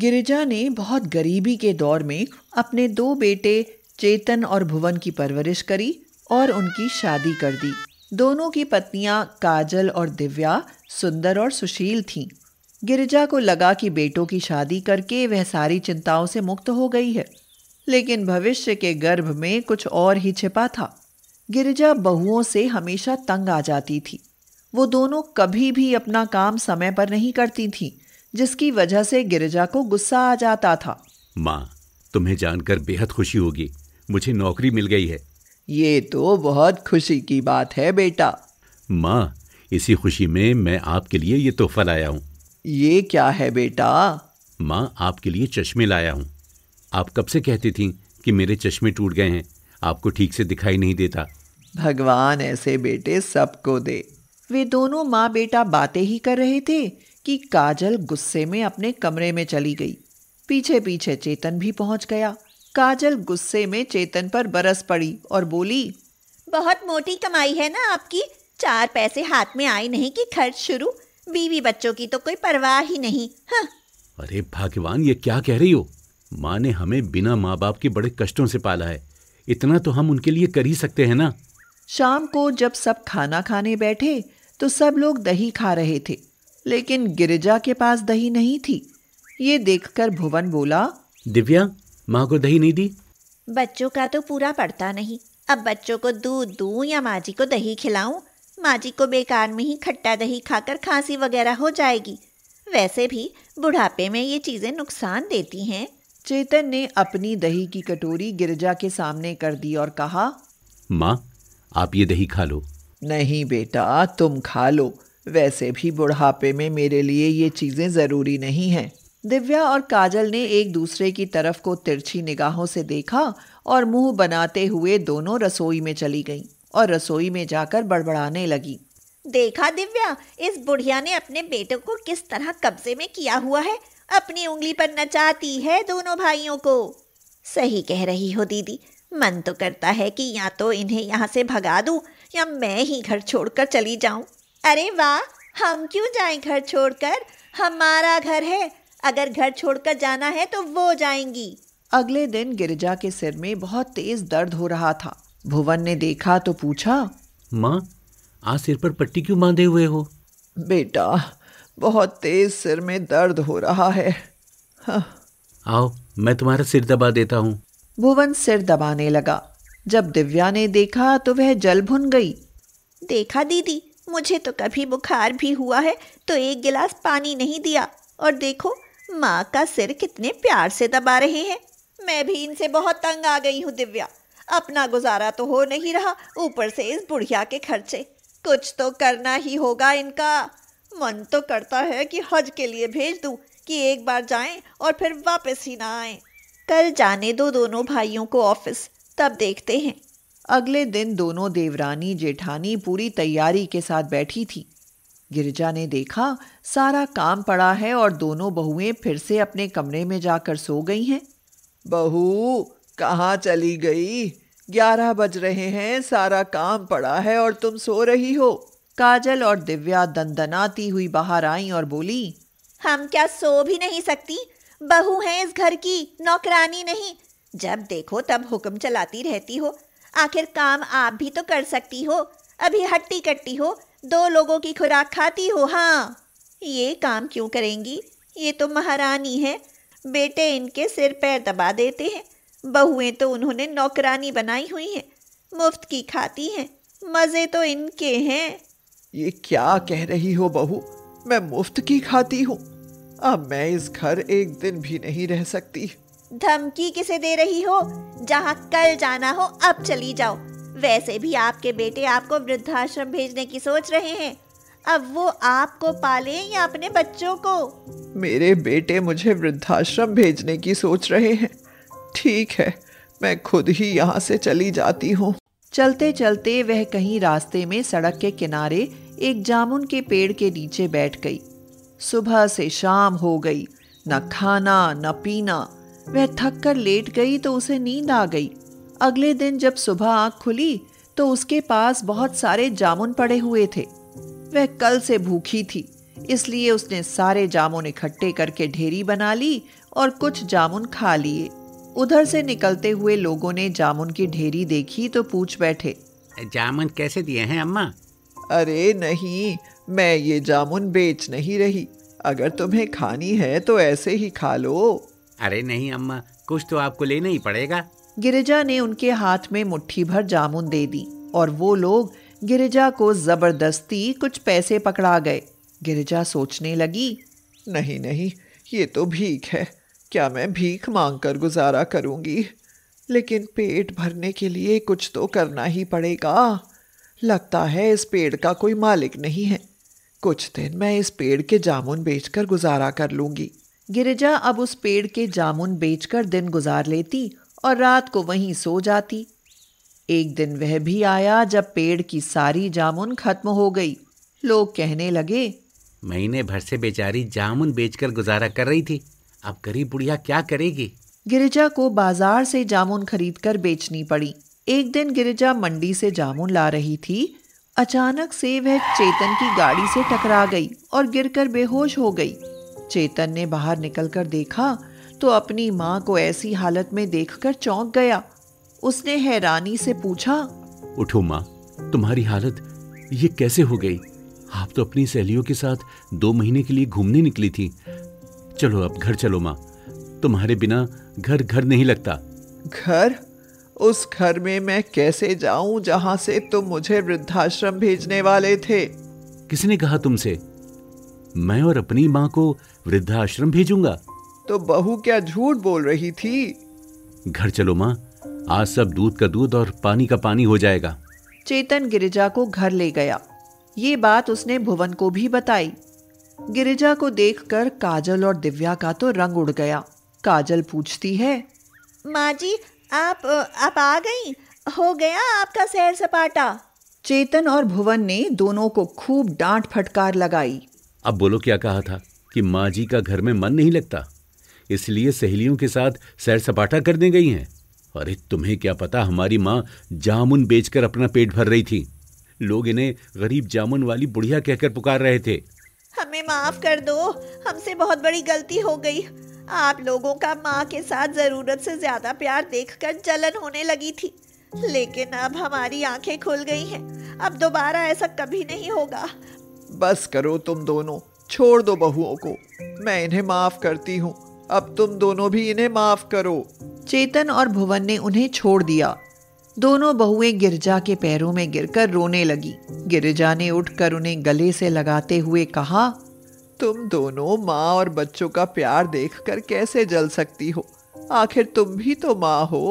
गिरिजा ने बहुत गरीबी के दौर में अपने दो बेटे चेतन और भुवन की परवरिश करी और उनकी शादी कर दी दोनों की पत्नियां काजल और दिव्या सुंदर और सुशील थीं गिरिजा को लगा कि बेटों की शादी करके वह सारी चिंताओं से मुक्त हो गई है लेकिन भविष्य के गर्भ में कुछ और ही छिपा था गिरिजा बहुओं से हमेशा तंग आ जाती थी वो दोनों कभी भी अपना काम समय पर नहीं करती थीं जिसकी वजह से गिरिजा को गुस्सा आ जाता था माँ तुम्हें जानकर बेहद खुशी होगी मुझे नौकरी मिल गई है ये तो बहुत खुशी की बात है बेटा माँ इसी खुशी में मैं आपके लिए ये तोहफा लाया हूँ ये क्या है बेटा माँ आपके लिए चश्मे लाया हूँ आप कब से कहती थी कि मेरे चश्मे टूट गए हैं आपको ठीक से दिखाई नहीं देता भगवान ऐसे बेटे सबको दे वे दोनों माँ बेटा बातें ही कर रहे थे कि काजल गुस्से में अपने कमरे में चली गई पीछे पीछे चेतन भी पहुंच गया काजल गुस्से में चेतन पर बरस पड़ी और बोली बहुत मोटी कमाई है ना आपकी चार पैसे हाथ में आए नहीं कि खर्च शुरू बीवी बच्चों की तो कोई परवाह ही नहीं हाँ। अरे भगवान ये क्या कह रही हो माँ ने हमें बिना माँ बाप के बड़े कष्टों से पाला है इतना तो हम उनके लिए कर ही सकते हैं ना शाम को जब सब खाना खाने बैठे तो सब लोग दही खा रहे थे लेकिन गिरिजा के पास दही नहीं थी ये देखकर भुवन बोला दिव्या माँ को दही नहीं दी बच्चों का तो पूरा पड़ता नहीं अब बच्चों को दूध दू या माँ जी को दही खिलाऊं माँ जी को बेकार में ही खट्टा दही खाकर खांसी वगैरह हो जाएगी वैसे भी बुढ़ापे में ये चीज़ें नुकसान देती हैं चेतन ने अपनी दही की कटोरी गिरजा के सामने कर दी और कहा माँ आप ये दही खा लो नहीं बेटा तुम खा लो वैसे भी बुढ़ापे में मेरे लिए ये चीज़ें ज़रूरी नहीं हैं दिव्या और काजल ने एक दूसरे की तरफ को तिरछी निगाहों से देखा और मुंह बनाते हुए दोनों रसोई में चली गईं और रसोई में जाकर बड़बड़ाने लगी देखा दिव्या इस बुढ़िया ने अपने बेटे को किस तरह कब्जे में किया हुआ है अपनी उंगली पर नचाती है दोनों भाइयों को सही कह रही हो दीदी मन तो करता है कि या तो इन्हें यहाँ से भगा दूँ या मैं ही घर छोड़कर चली जाऊँ अरे वाह हम क्यों जाएं घर छोड़कर हमारा घर है अगर घर छोड़कर जाना है तो वो जाएंगी अगले दिन गिरिजा के सिर में बहुत तेज दर्द हो रहा था भुवन ने देखा तो पूछा माँ आज सिर पर पट्टी क्यों बांधे हुए हो बेटा बहुत तेज सिर में दर्द हो रहा है हाँ। आओ मैं तुम्हारा सिर दबा देता हूँ भुवन सिर दबाने लगा जब दिव्या ने देखा तो वह जल भुन गई देखा दीदी मुझे तो कभी बुखार भी हुआ है तो एक गिलास पानी नहीं दिया और देखो माँ का सिर कितने प्यार से दबा रहे हैं मैं भी इनसे बहुत तंग आ गई हूँ दिव्या अपना गुजारा तो हो नहीं रहा ऊपर से इस बुढ़िया के खर्चे कुछ तो करना ही होगा इनका मन तो करता है कि हज के लिए भेज दूँ कि एक बार जाएं और फिर वापस ही ना आएं। कल जाने दो दोनों भाइयों को ऑफिस तब देखते हैं अगले दिन दोनों देवरानी जेठानी पूरी तैयारी के साथ बैठी थी गिरजा ने देखा सारा काम पड़ा है और दोनों बहुएं फिर से अपने कमरे में जाकर सो गई हैं बहू कहाँ चली गई ग्यारह बज रहे हैं सारा काम पड़ा है और तुम सो रही हो काजल और दिव्या दंदनाती हुई बाहर आई और बोली हम क्या सो भी नहीं सकती बहू है इस घर की नौकरानी नहीं जब देखो तब हुक्म चलाती रहती हो आखिर काम आप भी तो कर सकती हो अभी हट्टी कट्टी हो दो लोगों की खुराक खाती हो हाँ ये काम क्यों करेंगी ये तो महारानी है बेटे इनके सिर पैर दबा देते हैं बहुएं तो उन्होंने नौकरानी बनाई हुई हैं मुफ्त की खाती हैं मज़े तो इनके हैं ये क्या कह रही हो बहू मैं मुफ्त की खाती हूँ अब मैं इस घर एक दिन भी नहीं रह सकती धमकी किसे दे रही हो जहाँ कल जाना हो अब चली जाओ वैसे भी आपके बेटे आपको वृद्धाश्रम भेजने की सोच रहे हैं अब वो आपको पाले या अपने बच्चों को मेरे बेटे मुझे वृद्धाश्रम भेजने की सोच रहे हैं ठीक है मैं खुद ही यहाँ से चली जाती हूँ चलते चलते वह कहीं रास्ते में सड़क के किनारे एक जामुन के पेड़ के नीचे बैठ गई सुबह से शाम हो गई न खाना न पीना वह थक कर लेट गई तो उसे नींद आ गई अगले दिन जब सुबह आंख खुली तो उसके पास बहुत सारे जामुन पड़े हुए थे वह कल से भूखी थी इसलिए उसने सारे जामुन इकट्ठे करके ढेरी बना ली और कुछ जामुन खा लिए उधर से निकलते हुए लोगों ने जामुन की ढेरी देखी तो पूछ बैठे जामुन कैसे दिए हैं अम्मा अरे नहीं मैं ये जामुन बेच नहीं रही अगर तुम्हें खानी है तो ऐसे ही खा लो अरे नहीं अम्मा कुछ तो आपको लेना ही पड़ेगा गिरिजा ने उनके हाथ में मुट्ठी भर जामुन दे दी और वो लोग गिरिजा को जबरदस्ती कुछ पैसे पकड़ा गए गिरिजा सोचने लगी नहीं नहीं ये तो भीख है क्या मैं भीख मांग कर गुजारा करूँगी लेकिन पेट भरने के लिए कुछ तो करना ही पड़ेगा लगता है इस पेड़ का कोई मालिक नहीं है कुछ दिन मैं इस पेड़ के जामुन बेचकर गुजारा कर लूँगी गिरिजा अब उस पेड़ के जामुन बेचकर दिन गुजार लेती और रात को वहीं सो जाती एक दिन वह भी आया जब पेड़ की सारी जामुन खत्म हो गई लोग कहने लगे महीने भर से बेचारी जामुन बेचकर गुजारा कर रही थी अब गरीब बुढ़िया क्या करेगी गिरिजा को बाजार से जामुन खरीदकर बेचनी पड़ी एक दिन गिरिजा मंडी से जामुन ला रही थी अचानक से वह चेतन की गाड़ी से टकरा गई और गिरकर बेहोश हो गई चेतन ने बाहर निकलकर देखा तो अपनी माँ को ऐसी हालत में देखकर चौंक गया उसने हैरानी से पूछा उठो माँ तुम्हारी हालत ये कैसे हो गई आप तो अपनी सहेलियों के साथ दो महीने के लिए घूमने निकली थी चलो अब घर चलो माँ तुम्हारे बिना घर घर नहीं लगता घर उस घर में मैं कैसे जाऊं जहां से तुम मुझे वृद्धाश्रम भेजने वाले थे किसने कहा तुमसे मैं और अपनी माँ को वृद्धाश्रम भेजूंगा तो बहू क्या झूठ बोल रही थी घर चलो माँ आज सब दूध का दूध और पानी का पानी हो जाएगा चेतन गिरिजा को घर ले गया ये बात उसने भुवन को भी बताई गिरिजा को देखकर काजल और दिव्या का तो रंग उड़ गया काजल पूछती है माँ जी आप आप आ गई हो गया आपका सैर सपाटा चेतन और भुवन ने दोनों को खूब डांट फटकार लगाई अब बोलो क्या कहा था कि माँ जी का घर में मन नहीं लगता इसलिए सहेलियों के साथ सैर सपाटा करने गई हैं अरे तुम्हें क्या पता हमारी माँ जामुन बेचकर अपना पेट भर रही थी लोग इन्हें गरीब जामुन वाली बुढ़िया कहकर पुकार रहे थे हमें माफ कर दो हमसे बहुत बड़ी गलती हो गई आप लोगों का माँ के साथ जरूरत से ज्यादा प्यार देखकर जलन होने लगी थी लेकिन अब हमारी आंखें खुल गई हैं अब दोबारा ऐसा कभी नहीं होगा बस करो तुम दोनों छोड़ दो बहुओं को मैं इन्हें माफ करती हूँ अब तुम दोनों भी इन्हें माफ करो चेतन और भुवन ने उन्हें छोड़ दिया दोनों बहुएं गिरजा के पैरों में गिरकर रोने लगी गिरजा ने उठकर उन्हें गले से लगाते हुए कहा तुम दोनों माँ और बच्चों का प्यार देखकर कैसे जल सकती हो आखिर तुम भी तो माँ हो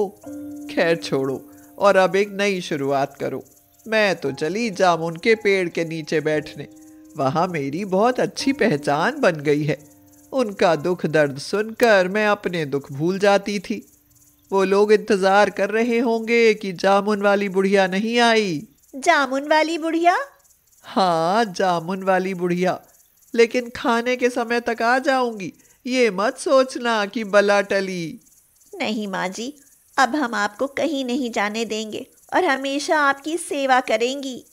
खैर छोड़ो और अब एक नई शुरुआत करो मैं तो चली जामुन के पेड़ के नीचे बैठने वहाँ मेरी बहुत अच्छी पहचान बन गई है उनका दुख दर्द सुनकर मैं अपने दुख भूल जाती थी वो लोग इंतजार कर रहे होंगे कि जामुन वाली बुढ़िया नहीं आई जामुन वाली बुढ़िया हाँ जामुन वाली बुढ़िया लेकिन खाने के समय तक आ जाऊंगी ये मत सोचना कि बला टली नहीं माँ जी अब हम आपको कहीं नहीं जाने देंगे और हमेशा आपकी सेवा करेंगी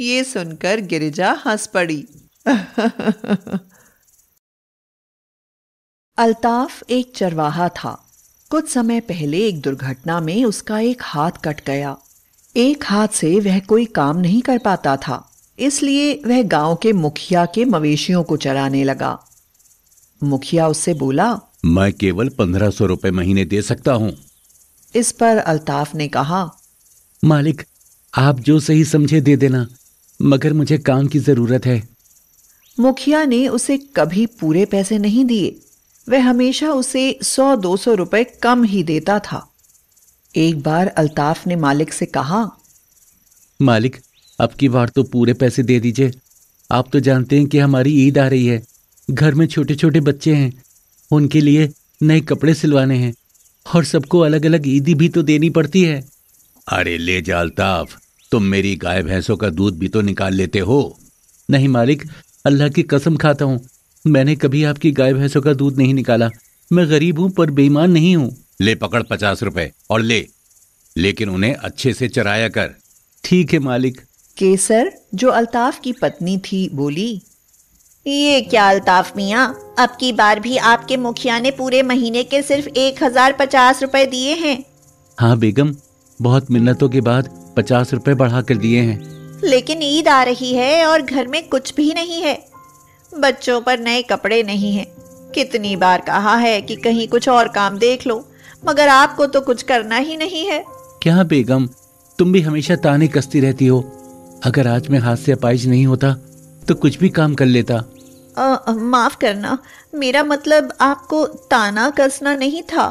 ये सुनकर गिरिजा हंस पड़ी अल्ताफ एक चरवाहा था कुछ समय पहले एक दुर्घटना में उसका एक हाथ कट गया एक हाथ से वह कोई काम नहीं कर पाता था इसलिए वह गांव के मुखिया के मवेशियों को चराने लगा मुखिया उससे बोला मैं केवल पंद्रह सौ रुपए महीने दे सकता हूँ इस पर अल्ताफ ने कहा मालिक आप जो सही समझे दे देना मगर मुझे काम की जरूरत है मुखिया ने उसे कभी पूरे पैसे नहीं दिए वह हमेशा उसे सौ दो सौ रुपये कम ही देता था एक बार अल्ताफ ने मालिक से कहा मालिक अब की बार तो पूरे पैसे दे दीजिए आप तो जानते हैं कि हमारी ईद आ रही है घर में छोटे छोटे बच्चे हैं उनके लिए नए कपड़े सिलवाने हैं और सबको अलग अलग ईदी भी तो देनी पड़ती है अरे ले जा अल्ताफ तुम मेरी गाय भैंसों का दूध भी तो निकाल लेते हो नहीं मालिक अल्लाह की कसम खाता हूँ मैंने कभी आपकी गाय भैंसों का दूध नहीं निकाला मैं गरीब हूँ पर बेईमान नहीं हूँ ले पकड़ पचास रुपए और ले लेकिन उन्हें अच्छे से चराया कर ठीक है मालिक केसर जो अल्ताफ की पत्नी थी बोली ये क्या अल्ताफ मियाँ अब की बार भी आपके मुखिया ने पूरे महीने के सिर्फ एक हजार पचास रुपए दिए हैं हाँ बेगम बहुत मिन्नतों के बाद पचास रुपए बढ़ा कर दिए हैं लेकिन ईद आ रही है और घर में कुछ भी नहीं है बच्चों पर नए कपड़े नहीं हैं कितनी बार कहा है कि कहीं कुछ और काम देख लो मगर आपको तो कुछ करना ही नहीं है क्या बेगम तुम भी हमेशा ताने कसती रहती हो अगर आज मैं हाथ से अपाइज नहीं होता तो कुछ भी काम कर लेता माफ करना मेरा मतलब आपको ताना कसना नहीं था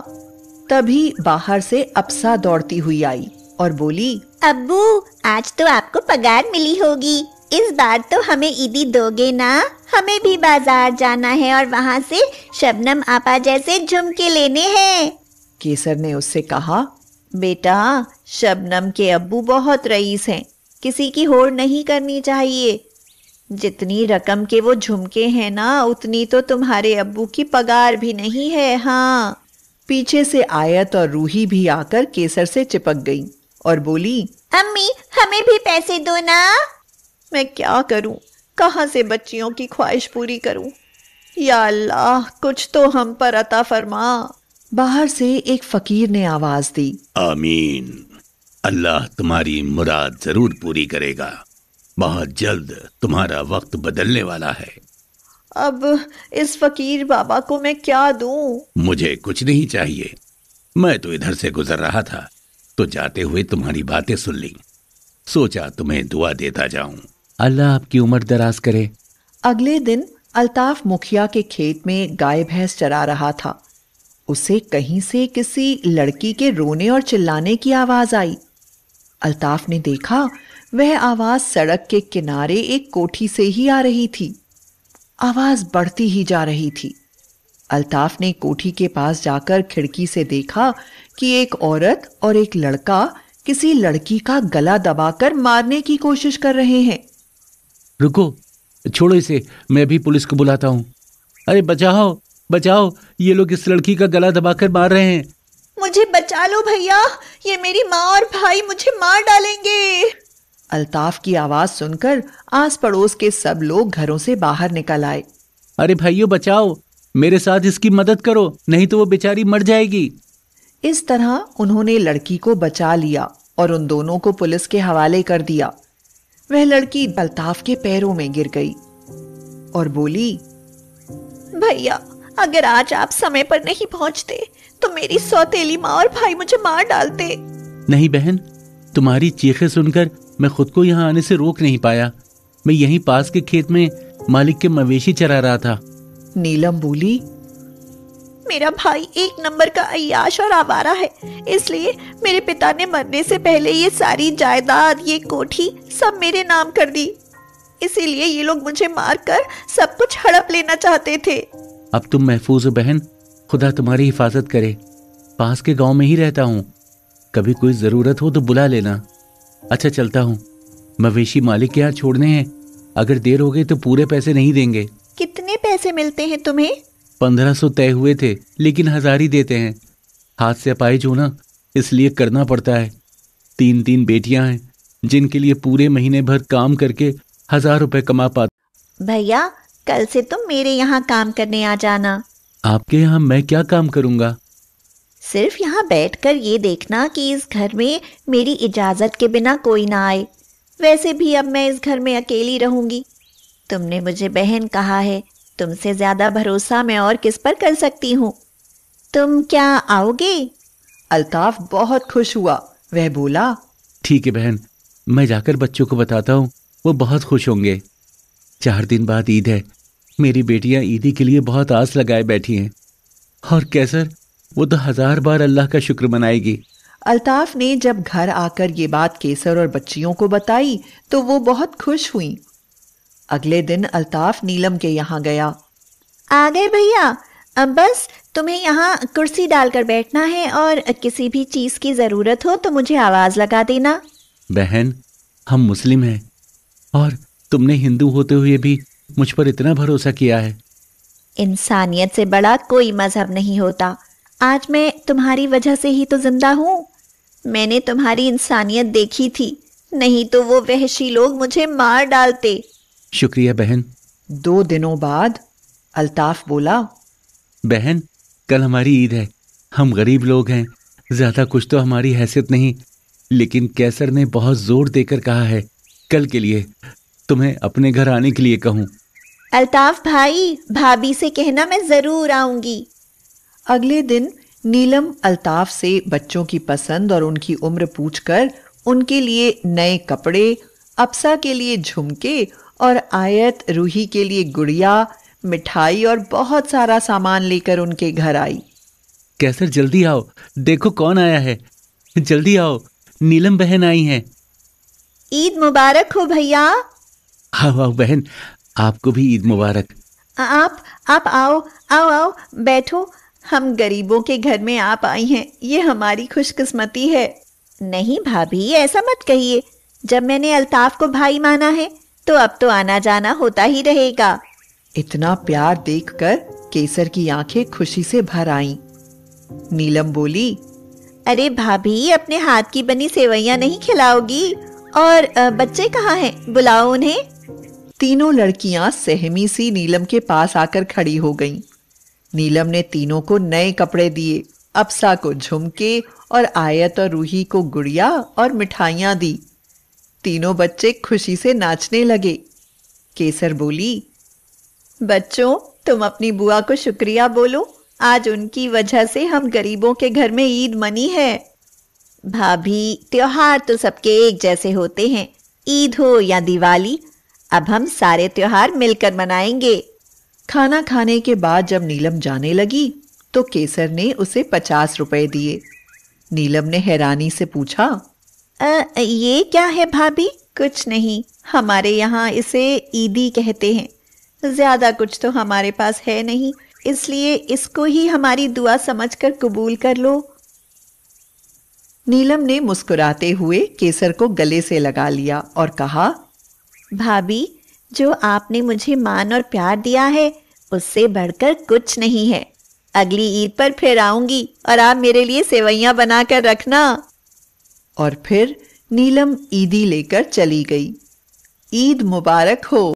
तभी बाहर से अप्सा दौड़ती हुई आई और बोली अब्बू आज तो आपको पगार मिली होगी इस बार तो हमें ईदी दोगे ना हमें भी बाजार जाना है और वहाँ से शबनम आपा जैसे झुमके लेने हैं केसर ने उससे कहा बेटा शबनम के अब्बू बहुत रईस हैं किसी की होड़ नहीं करनी चाहिए जितनी रकम के वो झुमके हैं ना उतनी तो तुम्हारे अब्बू की पगार भी नहीं है हाँ पीछे से आयत और रूही भी आकर केसर से चिपक गई और बोली अम्मी हमें भी पैसे दो ना मैं क्या करूं कहां से बच्चियों की ख्वाहिश पूरी करूं या अल्लाह कुछ तो हम पर अता फरमा बाहर से एक फकीर ने आवाज दी आमीन अल्लाह तुम्हारी मुराद जरूर पूरी करेगा बहुत जल्द तुम्हारा वक्त बदलने वाला है अब इस फकीर बाबा को मैं क्या दूं? मुझे कुछ नहीं चाहिए मैं तो इधर से गुजर रहा था तो जाते हुए तुम्हारी बातें सुन ली सोचा तुम्हें दुआ देता जाऊं अल्लाह आपकी उम्र दराज करे अगले दिन अल्ताफ मुखिया के खेत में गाय भैंस चरा रहा था उसे कहीं से किसी लड़की के रोने और चिल्लाने की आवाज आई अल्ताफ ने देखा वह आवाज सड़क के किनारे एक कोठी से ही आ रही थी आवाज बढ़ती ही जा रही थी अल्ताफ ने कोठी के पास जाकर खिड़की से देखा कि एक औरत और एक लड़का किसी लड़की का गला दबाकर मारने की कोशिश कर रहे हैं रुको छोड़ो इसे मैं भी पुलिस को बुलाता हूँ अरे बचाओ बचाओ ये लोग इस लड़की का गला दबाकर मार रहे हैं मुझे बचा लो भैया ये मेरी माँ और भाई मुझे मार डालेंगे अल्ताफ की आवाज सुनकर आस पड़ोस के सब लोग घरों से बाहर निकल आए अरे भाइयों बचाओ मेरे साथ इसकी मदद करो नहीं तो वो बेचारी मर जाएगी इस तरह उन्होंने लड़की को बचा लिया और उन दोनों को पुलिस के हवाले कर दिया वह लड़की अल्ताफ के पैरों में गिर गई और बोली भैया अगर आज आप समय पर नहीं पहुंचते तो मेरी सौतेली माँ और भाई मुझे मार डालते नहीं बहन तुम्हारी चीखे सुनकर मैं खुद को यहाँ आने से रोक नहीं पाया मैं यहीं पास के खेत में मालिक के मवेशी चरा रहा था नीलम बोली मेरा भाई एक नंबर का अयाश और आवारा है इसलिए मेरे पिता ने मरने से पहले ये सारी जायदाद ये कोठी सब मेरे नाम कर दी इसीलिए ये लोग मुझे मार कर सब कुछ हड़प लेना चाहते थे अब तुम महफूज हो बहन खुदा तुम्हारी हिफाजत करे पास के गांव में ही रहता हूँ कभी कोई जरूरत हो तो बुला लेना अच्छा चलता हूँ मवेशी मालिक के यहाँ छोड़ने हैं अगर देर हो गई तो पूरे पैसे नहीं देंगे कितने पैसे मिलते हैं तुम्हें पंद्रह सौ तय हुए थे लेकिन हजार ही देते हैं हाथ से पाई जो ना इसलिए करना पड़ता है तीन तीन बेटियां हैं जिनके लिए पूरे महीने भर काम करके हजार रुपए कमा पाते भैया कल से तुम मेरे यहाँ काम करने आ जाना आपके यहाँ मैं क्या काम करूँगा सिर्फ यहाँ बैठकर ये देखना कि इस घर में मेरी इजाज़त के बिना कोई ना आए वैसे भी अब मैं इस घर में अकेली रहूँगी तुमने मुझे बहन कहा है तुमसे ज़्यादा भरोसा मैं और किस पर कर सकती हूँ तुम क्या आओगे अलताफ बहुत खुश हुआ वह बोला ठीक है बहन मैं जाकर बच्चों को बताता हूँ वो बहुत खुश होंगे चार दिन बाद ईद है मेरी बेटियाँ ईदी के लिए बहुत आस लगाए बैठी हैं और कैसर वो तो हजार बार अल्लाह का शुक्र मनाएगी अल्ताफ ने जब घर आकर ये बात केसर और बच्चियों को बताई तो वो बहुत खुश हुई अगले दिन अल्ताफ नीलम के यहाँ गया आ गए भैया अब बस तुम्हें यहाँ कुर्सी डालकर बैठना है और किसी भी चीज की जरूरत हो तो मुझे आवाज लगा देना बहन हम मुस्लिम हैं और तुमने हिंदू होते हुए भी मुझ पर इतना भरोसा किया है इंसानियत से बड़ा कोई मजहब नहीं होता आज मैं तुम्हारी वजह से ही तो जिंदा हूँ मैंने तुम्हारी इंसानियत देखी थी नहीं तो वो वहशी लोग मुझे मार डालते शुक्रिया बहन दो दिनों बाद अल्ताफ बोला बहन कल हमारी ईद है हम गरीब लोग हैं ज्यादा कुछ तो हमारी हैसियत नहीं लेकिन कैसर ने बहुत जोर देकर कहा है कल के लिए तुम्हें अपने घर आने के लिए कहूँ अल्ताफ भाई भाभी से कहना मैं जरूर आऊंगी अगले दिन नीलम अल्ताफ से बच्चों की पसंद और उनकी उम्र पूछकर उनके लिए नए कपड़े अप्सा के लिए झुमके और आयत रूही के लिए गुड़िया मिठाई और बहुत सारा सामान लेकर उनके घर आई कैसर जल्दी आओ देखो कौन आया है जल्दी आओ नीलम बहन आई है ईद मुबारक हो भैया हाँ वाह बहन आपको भी ईद मुबारक आप आप आओ आओ आओ बैठो हम गरीबों के घर में आप आई हैं ये हमारी खुशकिस्मती है नहीं भाभी ऐसा मत कहिए जब मैंने अल्ताफ को भाई माना है तो अब तो आना जाना होता ही रहेगा इतना प्यार देखकर केसर की आंखें खुशी से भर आईं। नीलम बोली अरे भाभी अपने हाथ की बनी सेवैया नहीं खिलाओगी और बच्चे कहाँ हैं बुलाओ उन्हें तीनों लड़कियां सहमी सी नीलम के पास आकर खड़ी हो गईं। नीलम ने तीनों को नए कपड़े दिए अप्सा को झुमके और आयत और रूही को गुड़िया और मिठाइया दी तीनों बच्चे खुशी से नाचने लगे केसर बोली बच्चों तुम अपनी बुआ को शुक्रिया बोलो आज उनकी वजह से हम गरीबों के घर में ईद मनी है भाभी त्योहार तो सबके एक जैसे होते हैं ईद हो या दिवाली अब हम सारे त्योहार मिलकर मनाएंगे खाना खाने के बाद जब नीलम जाने लगी तो केसर ने उसे पचास रुपए दिए नीलम ने हैरानी से पूछा आ, ये क्या है भाभी कुछ नहीं हमारे यहाँ इसे ईदी कहते हैं ज्यादा कुछ तो हमारे पास है नहीं इसलिए इसको ही हमारी दुआ समझकर कबूल कर लो नीलम ने मुस्कुराते हुए केसर को गले से लगा लिया और कहा भाभी जो आपने मुझे मान और प्यार दिया है उससे बढ़कर कुछ नहीं है अगली ईद पर फिर आऊंगी और आप मेरे लिए सेवैया बनाकर रखना और फिर नीलम ईदी लेकर चली गई ईद मुबारक हो